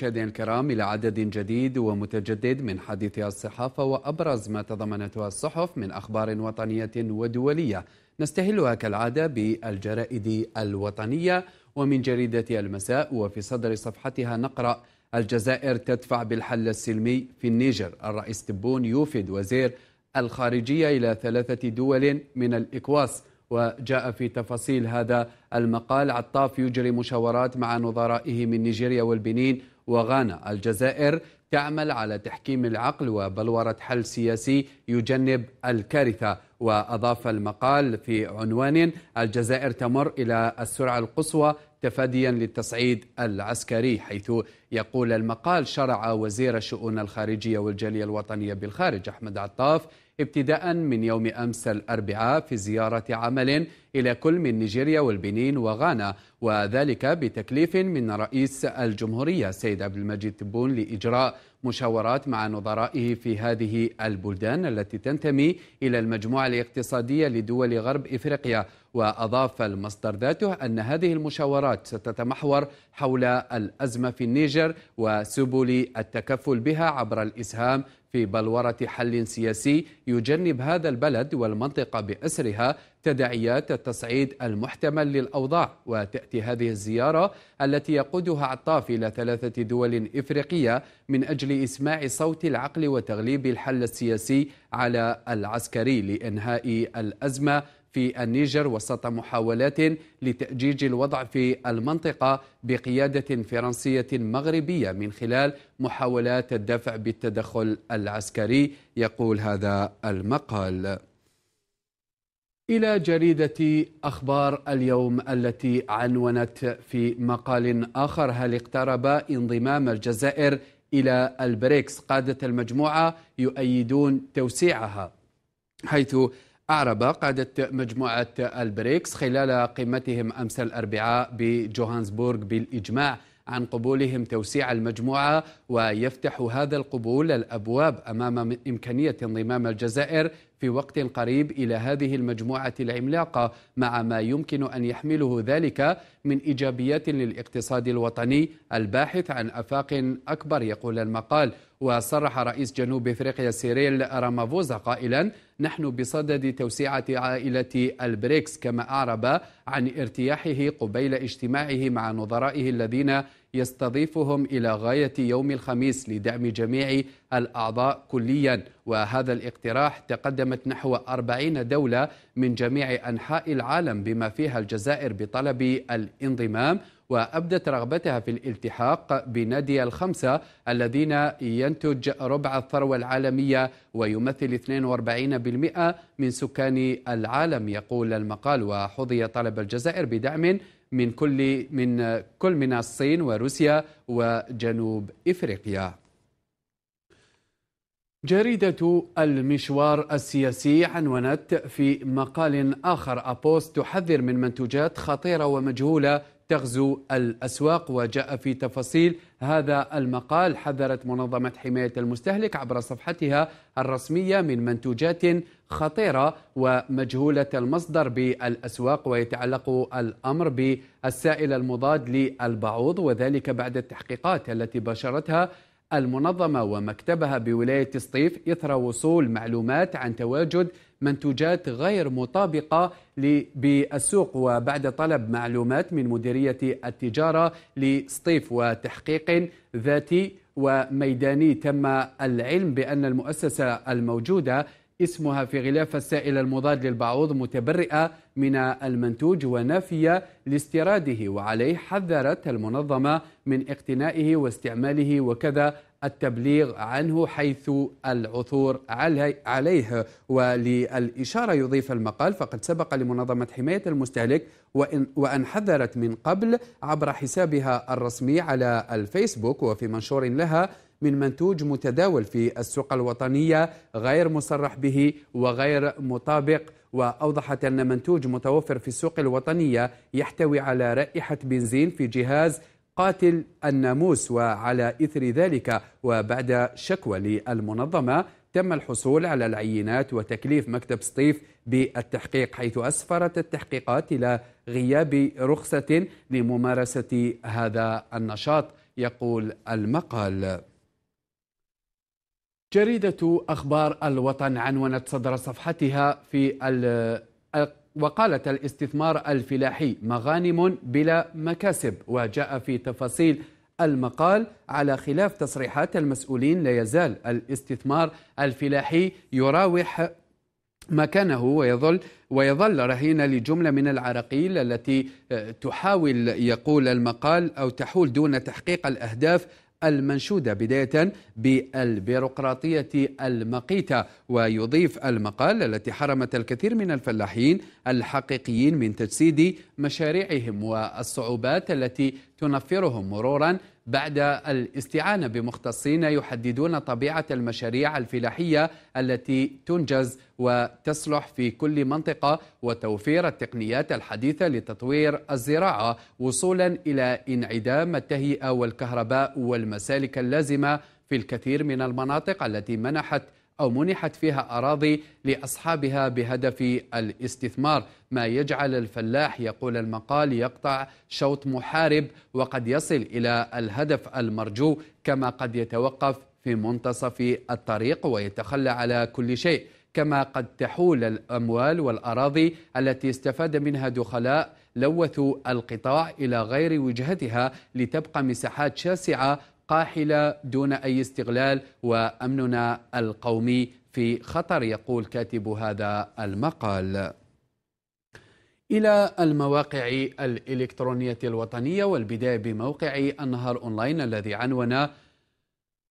مشاهدينا الكرام إلى عدد جديد ومتجدد من حديث الصحافة وأبرز ما تضمنتها الصحف من أخبار وطنية ودولية نستهلها كالعادة بالجرائد الوطنية ومن جريدة المساء وفي صدر صفحتها نقرأ الجزائر تدفع بالحل السلمي في النيجر الرئيس تبون يوفد وزير الخارجية إلى ثلاثة دول من الإكواس وجاء في تفاصيل هذا المقال عطاف يجري مشاورات مع نظرائه من نيجيريا والبنين وغانا الجزائر تعمل على تحكيم العقل وبلورة حل سياسي يجنب الكارثة وأضاف المقال في عنوان الجزائر تمر إلى السرعة القصوى تفاديا للتصعيد العسكري حيث يقول المقال شرع وزير الشؤون الخارجية والجالية الوطنية بالخارج أحمد عطاف ابتداء من يوم أمس الأربعاء في زيارة عمل إلى كل من نيجيريا والبنين وغانا وذلك بتكليف من رئيس الجمهورية السيد عبد المجيد تبون لإجراء مشاورات مع نظرائه في هذه البلدان التي تنتمي إلى المجموعة الاقتصادية لدول غرب إفريقيا وأضاف المصدر ذاته أن هذه المشاورات ستتمحور حول الأزمة في النيجر وسبل التكفل بها عبر الإسهام في بلورة حل سياسي يجنب هذا البلد والمنطقة بأسرها تداعيات التصعيد المحتمل للأوضاع وتأتي هذه الزيارة التي يقودها عطاف إلى ثلاثة دول إفريقية من أجل إسماع صوت العقل وتغليب الحل السياسي على العسكري لإنهاء الأزمة في النيجر وسط محاولات لتأجيج الوضع في المنطقة بقيادة فرنسية مغربية من خلال محاولات الدفع بالتدخل العسكري يقول هذا المقال إلى جريدة أخبار اليوم التي عنونت في مقال آخر هل اقترب انضمام الجزائر إلى البريكس قادة المجموعة يؤيدون توسيعها حيث أعرب قادة مجموعة البريكس خلال قمتهم أمس الأربعاء بجوهانسبورغ بالإجماع عن قبولهم توسيع المجموعة ويفتح هذا القبول الأبواب أمام إمكانية انضمام الجزائر في وقت قريب إلى هذه المجموعة العملاقة مع ما يمكن أن يحمله ذلك من إيجابيات للاقتصاد الوطني الباحث عن أفاق أكبر يقول المقال وصرح رئيس جنوب افريقيا سيريل رامافوزا قائلا نحن بصدد توسعة عائلة البريكس كما أعرب عن ارتياحه قبيل اجتماعه مع نظرائه الذين يستضيفهم إلى غاية يوم الخميس لدعم جميع الأعضاء كليا وهذا الاقتراح تقدمت نحو 40 دولة من جميع أنحاء العالم بما فيها الجزائر بطلب الانضمام وأبدت رغبتها في الالتحاق بنادي الخمسة الذين ينتج ربع الثروة العالمية ويمثل 42% من سكان العالم يقول المقال وحظي طلب الجزائر بدعم من كل من كل من الصين وروسيا وجنوب افريقيا. جريدة المشوار السياسي عنونت في مقال آخر أبوست تحذر من منتوجات خطيرة ومجهولة تغزو الاسواق وجاء في تفاصيل هذا المقال حذرت منظمه حمايه المستهلك عبر صفحتها الرسميه من منتوجات خطيره ومجهوله المصدر بالاسواق ويتعلق الامر بالسائل المضاد للبعوض وذلك بعد التحقيقات التي باشرتها المنظمة ومكتبها بولاية سطيف إثر وصول معلومات عن تواجد منتوجات غير مطابقة بالسوق وبعد طلب معلومات من مديرية التجارة لسطيف وتحقيق ذاتي وميداني تم العلم بأن المؤسسة الموجودة اسمها في غلاف السائل المضاد للبعوض متبرئة من المنتوج ونافية لاستيراده وعليه حذرت المنظمة من اقتنائه واستعماله وكذا التبليغ عنه حيث العثور عليه وللإشارة يضيف المقال فقد سبق لمنظمة حماية المستهلك وإن, وأن حذرت من قبل عبر حسابها الرسمي على الفيسبوك وفي منشور لها من منتوج متداول في السوق الوطنية غير مصرح به وغير مطابق وأوضحت أن منتوج متوفر في السوق الوطنية يحتوي على رائحة بنزين في جهاز قاتل الناموس وعلى إثر ذلك وبعد شكوى للمنظمة تم الحصول على العينات وتكليف مكتب سطيف بالتحقيق حيث أسفرت التحقيقات إلى غياب رخصة لممارسة هذا النشاط يقول المقال جريدة أخبار الوطن عنونت صدر صفحتها في وقالت الاستثمار الفلاحي مغانم بلا مكاسب وجاء في تفاصيل المقال على خلاف تصريحات المسؤولين لا يزال الاستثمار الفلاحي يراوح مكانه ويظل ويظل رهينا لجملة من العراقيل التي تحاول يقول المقال أو تحول دون تحقيق الأهداف المنشودة بداية بالبيروقراطية المقيتة ويضيف المقال التي حرمت الكثير من الفلاحين الحقيقيين من تجسيد مشاريعهم والصعوبات التي تنفرهم مرورا بعد الاستعانة بمختصين يحددون طبيعة المشاريع الفلاحية التي تنجز وتصلح في كل منطقة وتوفير التقنيات الحديثة لتطوير الزراعة وصولا إلى انعدام التهيئة والكهرباء والمسالك اللازمة في الكثير من المناطق التي منحت أو منحت فيها أراضي لأصحابها بهدف الاستثمار ما يجعل الفلاح يقول المقال يقطع شوط محارب وقد يصل إلى الهدف المرجو كما قد يتوقف في منتصف الطريق ويتخلى على كل شيء كما قد تحول الأموال والأراضي التي استفاد منها دخلاء لوثوا القطاع إلى غير وجهتها لتبقى مساحات شاسعة قاحله دون اي استغلال وامننا القومي في خطر يقول كاتب هذا المقال إلى المواقع الإلكترونية الوطنية والبداية بموقع النهار أونلاين الذي عنون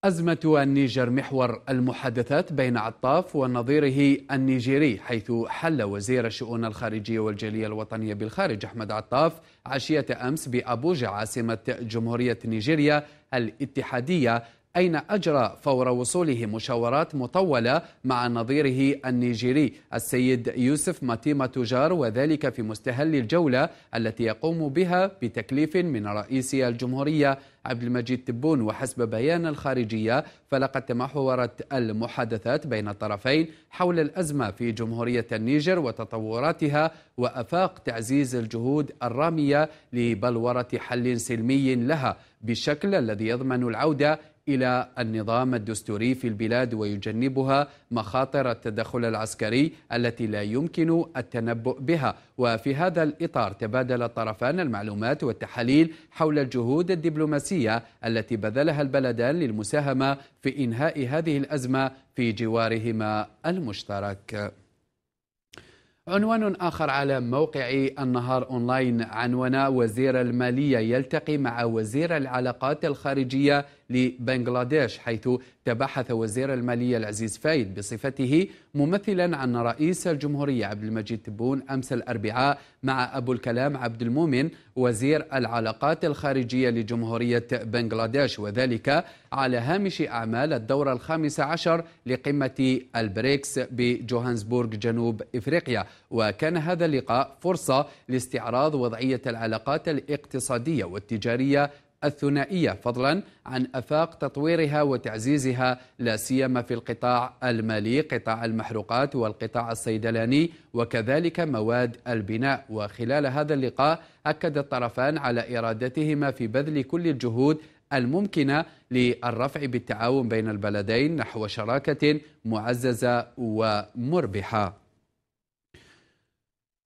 أزمة النيجر محور المحادثات بين عطاف ونظيره النيجيري حيث حل وزير الشؤون الخارجية والجالية الوطنية بالخارج أحمد عطاف عشية أمس بأبوجا عاصمة جمهورية نيجيريا الاتحادية أين أجرى فور وصوله مشاورات مطولة مع نظيره النيجيري السيد يوسف ماتيما توجار وذلك في مستهل الجولة التي يقوم بها بتكليف من رئيس الجمهورية عبد المجيد تبون وحسب بيان الخارجية فلقد تمحورت المحادثات بين الطرفين حول الأزمة في جمهورية النيجر وتطوراتها وأفاق تعزيز الجهود الرامية لبلورة حل سلمي لها بالشكل الذي يضمن العودة الى النظام الدستوري في البلاد ويجنبها مخاطر التدخل العسكري التي لا يمكن التنبؤ بها وفي هذا الاطار تبادل الطرفان المعلومات والتحاليل حول الجهود الدبلوماسيه التي بذلها البلدان للمساهمه في انهاء هذه الازمه في جوارهما المشترك عنوان آخر على موقع النهار أونلاين عنوان وزير المالية يلتقي مع وزير العلاقات الخارجية لبنغلاديش حيث تبحث وزير المالية العزيز فايد بصفته ممثلا عن رئيس الجمهورية عبد المجيد تبون أمس الأربعاء مع أبو الكلام عبد المؤمن وزير العلاقات الخارجية لجمهورية بنغلاديش وذلك على هامش أعمال الدورة الخامسة عشر لقمة البريكس بجوهانسبورغ جنوب إفريقيا وكان هذا اللقاء فرصة لاستعراض وضعية العلاقات الاقتصادية والتجارية الثنائية فضلا عن أفاق تطويرها وتعزيزها لا سيما في القطاع المالي قطاع المحروقات والقطاع الصيدلاني وكذلك مواد البناء وخلال هذا اللقاء أكد الطرفان على إرادتهما في بذل كل الجهود الممكنة للرفع بالتعاون بين البلدين نحو شراكة معززة ومربحة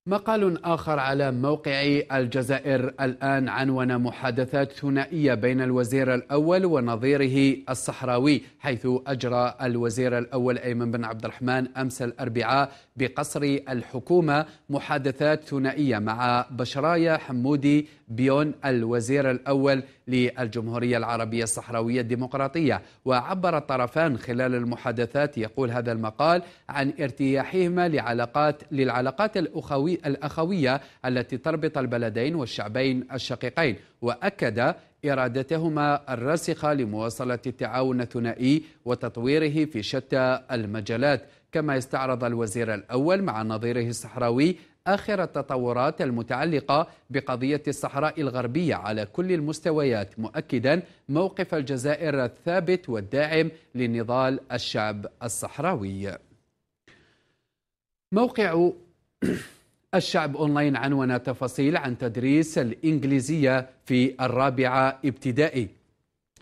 مقال آخر على موقع الجزائر الآن عنون محادثات ثنائية بين الوزير الأول ونظيره الصحراوي حيث أجرى الوزير الأول أيمن بن عبد الرحمن أمس الأربعاء بقصر الحكومة محادثات ثنائية مع بشرايا حمودي بيون الوزير الأول للجمهورية العربية الصحراوية الديمقراطية وعبر الطرفان خلال المحادثات يقول هذا المقال عن ارتياحهما لعلاقات للعلاقات الأخوي الأخوية التي تربط البلدين والشعبين الشقيقين وأكد إرادتهما الراسخة لمواصلة التعاون الثنائي وتطويره في شتى المجالات كما استعرض الوزير الأول مع نظيره الصحراوي آخر التطورات المتعلقة بقضية الصحراء الغربية على كل المستويات مؤكدا موقف الجزائر الثابت والداعم لنضال الشعب الصحراوي موقع الشعب أونلاين عنون تفاصيل عن تدريس الإنجليزية في الرابعة ابتدائي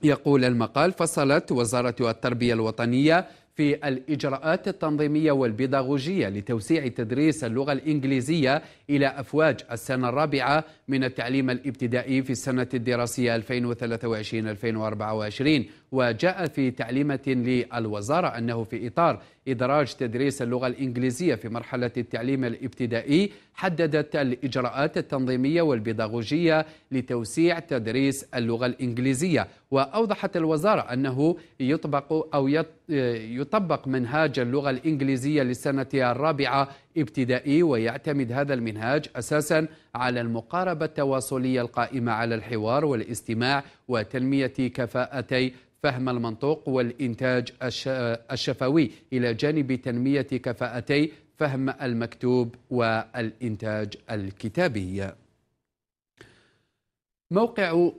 يقول المقال فصلت وزارة التربية الوطنية في الإجراءات التنظيمية والبيداغوجية لتوسيع تدريس اللغة الإنجليزية إلى أفواج السنة الرابعة من التعليم الابتدائي في السنة الدراسية 2023-2024 وجاء في تعليمة للوزارة أنه في إطار إدراج تدريس اللغة الإنجليزية في مرحلة التعليم الابتدائي حددت الإجراءات التنظيمية والبيداغوجية لتوسيع تدريس اللغة الإنجليزية وأوضحت الوزارة أنه يطبق أو يطبق منهاج اللغة الإنجليزية للسنة الرابعة ابتدائي ويعتمد هذا المنهاج أساسا على المقاربة التواصلية القائمة على الحوار والاستماع وتنمية كفاءتي فهم المنطوق والإنتاج الشفوي إلى جانب تنمية كفاءتي فهم المكتوب والإنتاج الكتابي موقع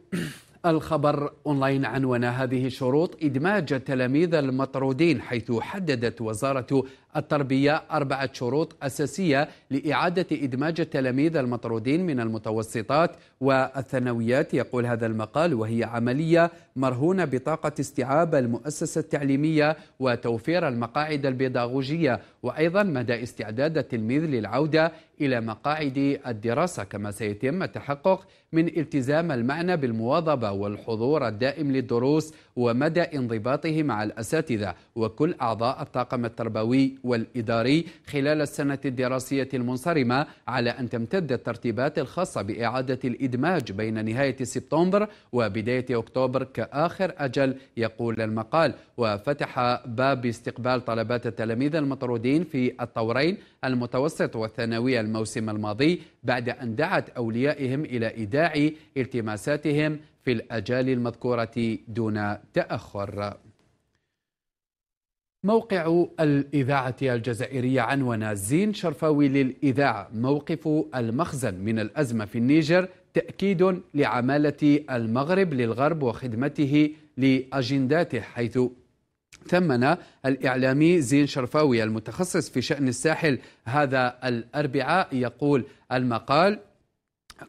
الخبر اونلاين عنوان هذه الشروط ادماج التلاميذ المطرودين حيث حددت وزاره التربية أربعة شروط أساسية لإعادة إدماج التلاميذ المطرودين من المتوسطات والثانويات يقول هذا المقال وهي عملية مرهونة بطاقة استيعاب المؤسسة التعليمية وتوفير المقاعد البيداغوجية وأيضا مدى استعداد التلميذ للعودة إلى مقاعد الدراسة كما سيتم التحقق من التزام المعنى بالمواظبة والحضور الدائم للدروس ومدى انضباطه مع الأساتذة وكل أعضاء الطاقم التربوي والإداري خلال السنة الدراسية المنصرمة على أن تمتد الترتيبات الخاصة بإعادة الإدماج بين نهاية سبتمبر وبداية أكتوبر كآخر أجل يقول المقال وفتح باب استقبال طلبات التلاميذ المطرودين في الطورين المتوسط والثانوية الموسم الماضي بعد أن دعت أوليائهم إلى إيداع التماساتهم في الأجال المذكورة دون تأخر موقع الإذاعة الجزائرية عنوان زين شرفاوي للإذاعة موقف المخزن من الأزمة في النيجر تأكيد لعمالة المغرب للغرب وخدمته لأجنداته حيث ثمن الإعلامي زين شرفاوي المتخصص في شأن الساحل هذا الأربعاء يقول المقال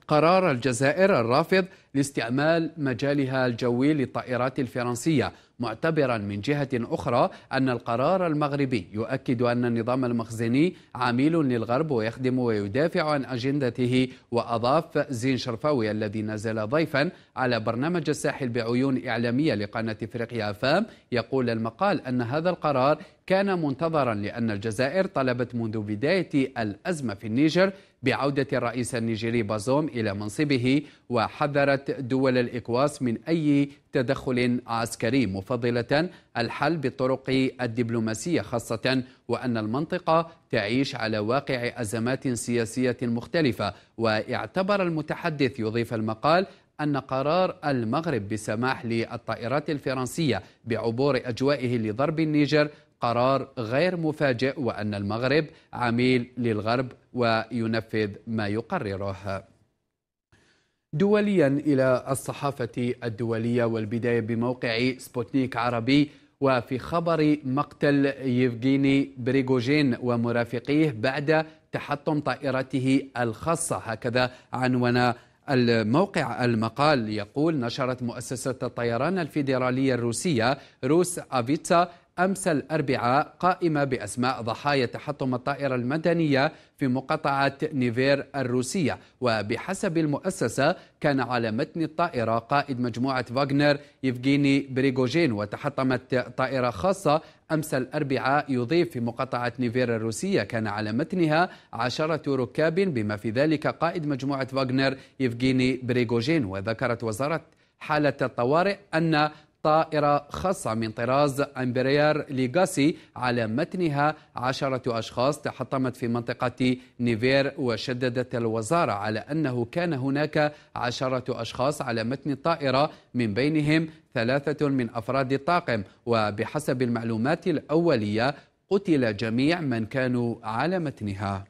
قرار الجزائر الرافض لاستعمال مجالها الجوي للطائرات الفرنسية معتبرا من جهة أخرى أن القرار المغربي يؤكد أن النظام المخزني عميل للغرب ويخدم ويدافع عن أجندته وأضاف زين شرفاوي الذي نزل ضيفا على برنامج الساحل بعيون إعلامية لقناة إفريقيا فام يقول المقال أن هذا القرار كان منتظرا لأن الجزائر طلبت منذ بداية الأزمة في النيجر بعودة الرئيس النيجيري بازوم إلى منصبه وحذرت دول الإكواس من أي تدخل عسكري مفضلة الحل بالطرق الدبلوماسية خاصة وأن المنطقة تعيش على واقع أزمات سياسية مختلفة واعتبر المتحدث يضيف المقال أن قرار المغرب بسماح للطائرات الفرنسية بعبور أجوائه لضرب النيجر قرار غير مفاجئ وأن المغرب عميل للغرب وينفذ ما يقرره دوليا إلى الصحافة الدولية والبداية بموقع سبوتنيك عربي وفي خبر مقتل يفغيني بريغوجين ومرافقيه بعد تحطم طائرته الخاصة هكذا عنوان الموقع المقال يقول نشرت مؤسسة الطيران الفيدرالية الروسية روس أفيتسا أمس الأربعاء قائمة بأسماء ضحايا تحطم الطائرة المدنية في مقاطعة نيفير الروسية وبحسب المؤسسة كان على متن الطائرة قائد مجموعة فاغنر يفغيني بريغوجين وتحطمت طائرة خاصة أمس الأربعاء يضيف في مقاطعة نيفير الروسية كان على متنها عشرة ركاب بما في ذلك قائد مجموعة فاغنر يفغيني بريغوجين وذكرت وزارة حالة الطوارئ أن طائرة خاصة من طراز أمبرير ليغاسي على متنها عشرة أشخاص تحطمت في منطقة نيفير وشددت الوزارة على أنه كان هناك عشرة أشخاص على متن الطائرة من بينهم ثلاثة من أفراد الطاقم وبحسب المعلومات الأولية قتل جميع من كانوا على متنها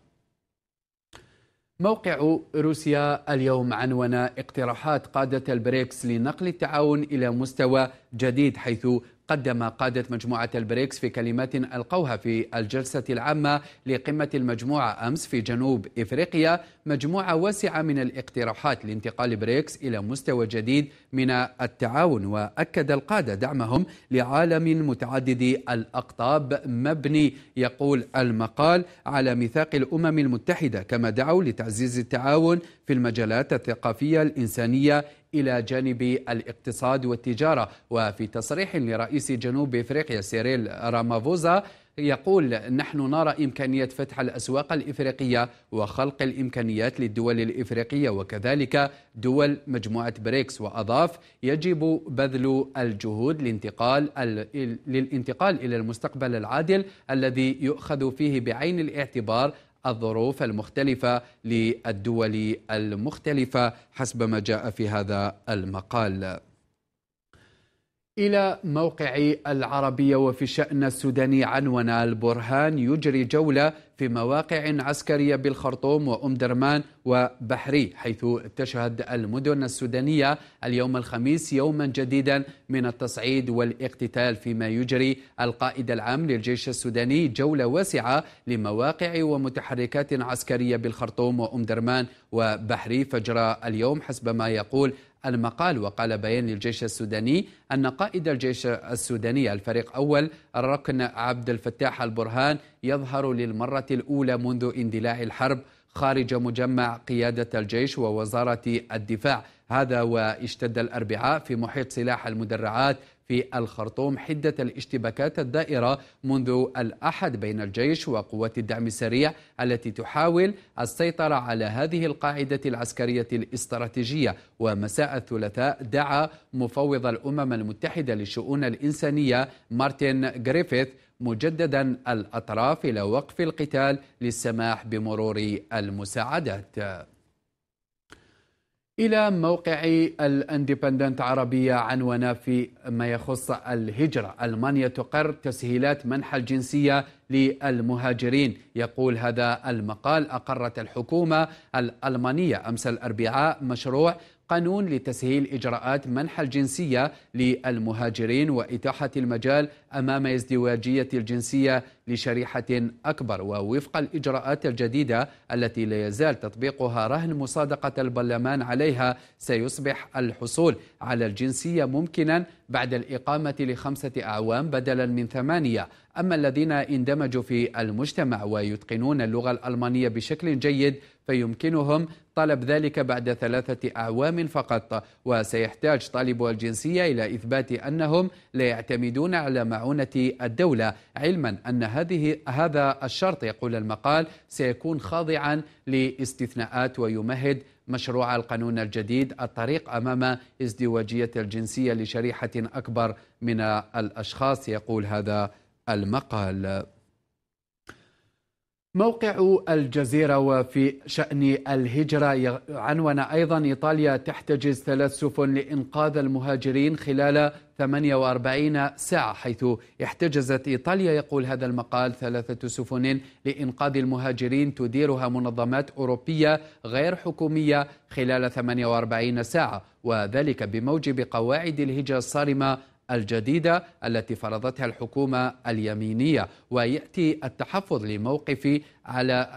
موقع روسيا اليوم عنون اقتراحات قادة البريكس لنقل التعاون إلى مستوى جديد حيث قدم قادة مجموعة البريكس في كلمات ألقوها في الجلسة العامة لقمة المجموعة أمس في جنوب إفريقيا مجموعة واسعة من الاقتراحات لانتقال بريكس إلى مستوى جديد من التعاون وأكد القادة دعمهم لعالم متعدد الأقطاب مبني يقول المقال على ميثاق الأمم المتحدة كما دعوا لتعزيز التعاون في المجالات الثقافية الإنسانية إلى جانب الاقتصاد والتجارة وفي تصريح لرئيس جنوب إفريقيا سيريل رامافوزا يقول نحن نرى إمكانية فتح الأسواق الإفريقية وخلق الإمكانيات للدول الإفريقية وكذلك دول مجموعة بريكس وأضاف يجب بذل الجهود لانتقال للانتقال إلى المستقبل العادل الذي يؤخذ فيه بعين الاعتبار الظروف المختلفة للدول المختلفة حسب ما جاء في هذا المقال إلى موقع العربية وفي شأن السوداني عنوان البرهان يجري جولة في مواقع عسكرية بالخرطوم وأم درمان وبحري حيث تشهد المدن السودانية اليوم الخميس يوما جديدا من التصعيد والاقتتال فيما يجري القائد العام للجيش السوداني جولة واسعة لمواقع ومتحركات عسكرية بالخرطوم وأم درمان وبحري فجر اليوم حسب ما يقول المقال وقال بيان للجيش السوداني أن قائد الجيش السوداني الفريق أول الركن عبد الفتاح البرهان يظهر للمرة الأولى منذ اندلاع الحرب خارج مجمع قيادة الجيش ووزارة الدفاع هذا واشتد الأربعاء في محيط سلاح المدرعات في الخرطوم حدة الاشتباكات الدائرة منذ الأحد بين الجيش وقوات الدعم السريع التي تحاول السيطرة على هذه القاعدة العسكرية الاستراتيجية ومساء الثلاثاء دعا مفوض الأمم المتحدة للشؤون الإنسانية مارتن جريفيث مجددا الأطراف إلى وقف القتال للسماح بمرور المساعدات إلى موقع الاندبندنت عربية عنوانا في ما يخص الهجرة ألمانيا تقر تسهيلات منح الجنسية للمهاجرين يقول هذا المقال أقرت الحكومة الألمانية أمس الأربعاء مشروع قانون لتسهيل إجراءات منح الجنسية للمهاجرين وإتاحة المجال أمام ازدواجية الجنسية لشريحة أكبر ووفق الإجراءات الجديدة التي لا يزال تطبيقها رهن مصادقة البرلمان عليها سيصبح الحصول على الجنسية ممكنا بعد الإقامة لخمسة أعوام بدلا من ثمانية أما الذين اندمجوا في المجتمع ويتقنون اللغة الألمانية بشكل جيد فيمكنهم طلب ذلك بعد ثلاثة أعوام فقط وسيحتاج طالبو الجنسية إلى إثبات أنهم لا يعتمدون على معونة الدولة علما أن هذه هذا الشرط يقول المقال سيكون خاضعا لاستثناءات ويمهد مشروع القانون الجديد الطريق امام ازدواجيه الجنسيه لشريحه اكبر من الاشخاص يقول هذا المقال موقع الجزيرة وفي شأن الهجرة عنون أيضا إيطاليا تحتجز ثلاث سفن لإنقاذ المهاجرين خلال 48 ساعة حيث احتجزت إيطاليا يقول هذا المقال ثلاثة سفن لإنقاذ المهاجرين تديرها منظمات أوروبية غير حكومية خلال 48 ساعة وذلك بموجب قواعد الهجرة الصارمة الجديدة التي فرضتها الحكومة اليمينية ويأتي التحفظ لموقف على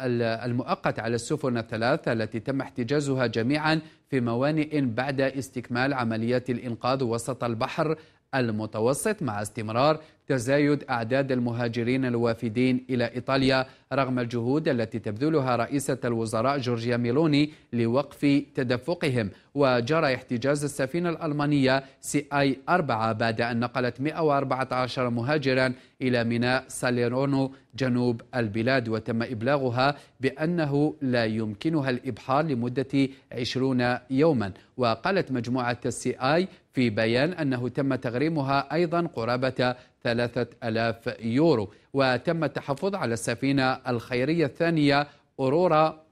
المؤقت على السفن الثلاث التي تم احتجازها جميعا في موانئ بعد استكمال عمليات الإنقاذ وسط البحر المتوسط مع استمرار تزايد أعداد المهاجرين الوافدين إلى إيطاليا رغم الجهود التي تبذلها رئيسة الوزراء جورجيا ميلوني لوقف تدفقهم وجرى احتجاز السفينة الألمانية سي آي 4 بعد أن نقلت 114 مهاجرا إلى ميناء ساليرونو جنوب البلاد وتم إبلاغها بأنه لا يمكنها الإبحار لمدة 20 يوما وقالت مجموعة السي آي في بيان أنه تم تغريمها أيضا قرابة ثلاثة ألاف يورو وتم التحفظ على السفينة الخيرية الثانية أورورا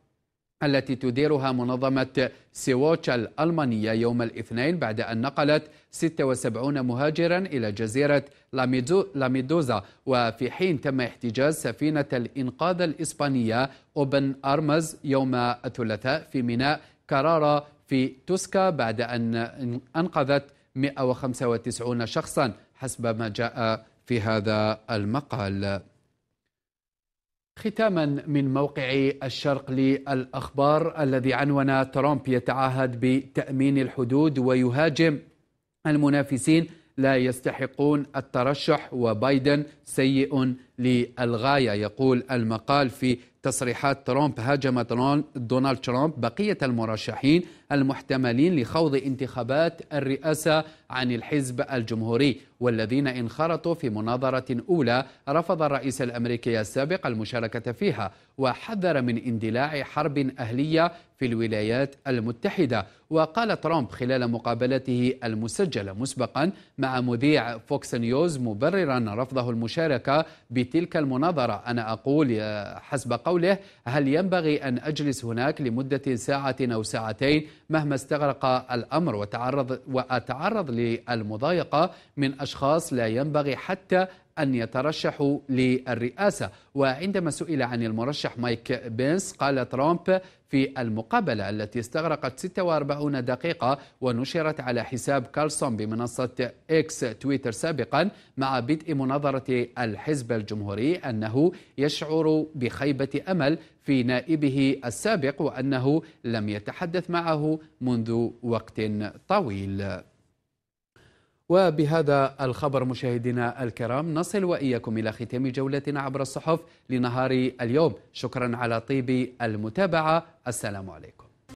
التي تديرها منظمة سيواتش الألمانية يوم الاثنين بعد أن نقلت 76 مهاجرا إلى جزيرة لاميدوزا وفي حين تم احتجاز سفينة الإنقاذ الإسبانية أوبن أرمز يوم الثلاثاء في ميناء كرارا في توسكا بعد أن أنقذت 195 شخصا حسب ما جاء في هذا المقال ختاما من موقع الشرق للأخبار الذي عنون ترامب يتعهد بتأمين الحدود ويهاجم المنافسين لا يستحقون الترشح وبايدن سيء للغايه يقول المقال في تصريحات ترامب هاجم دونالد ترامب بقيه المرشحين المحتملين لخوض انتخابات الرئاسه عن الحزب الجمهوري والذين انخرطوا في مناظره اولى رفض الرئيس الامريكي السابق المشاركه فيها وحذر من اندلاع حرب اهليه في الولايات المتحده وقال ترامب خلال مقابلته المسجله مسبقا مع مذيع فوكس نيوز مبررا رفضه المشاركه المشاركة بتلك المناظرة أنا أقول آه، حسب قوله هل ينبغي أن أجلس هناك لمدة ساعة أو ساعتين مهما استغرق الأمر وتعرض وأتعرض للمضايقة من أشخاص لا ينبغي حتى أن يترشحوا للرئاسة وعندما سئل عن المرشح مايك بينس قال ترامب في المقابلة التي استغرقت 46 دقيقة ونشرت على حساب كارلسون بمنصة إكس تويتر سابقا مع بدء مناظرة الحزب الجمهوري أنه يشعر بخيبة أمل في نائبه السابق وأنه لم يتحدث معه منذ وقت طويل وبهذا الخبر مشاهدينا الكرام نصل وإياكم إلى ختام جولتنا عبر الصحف لنهار اليوم شكرا على طيب المتابعة السلام عليكم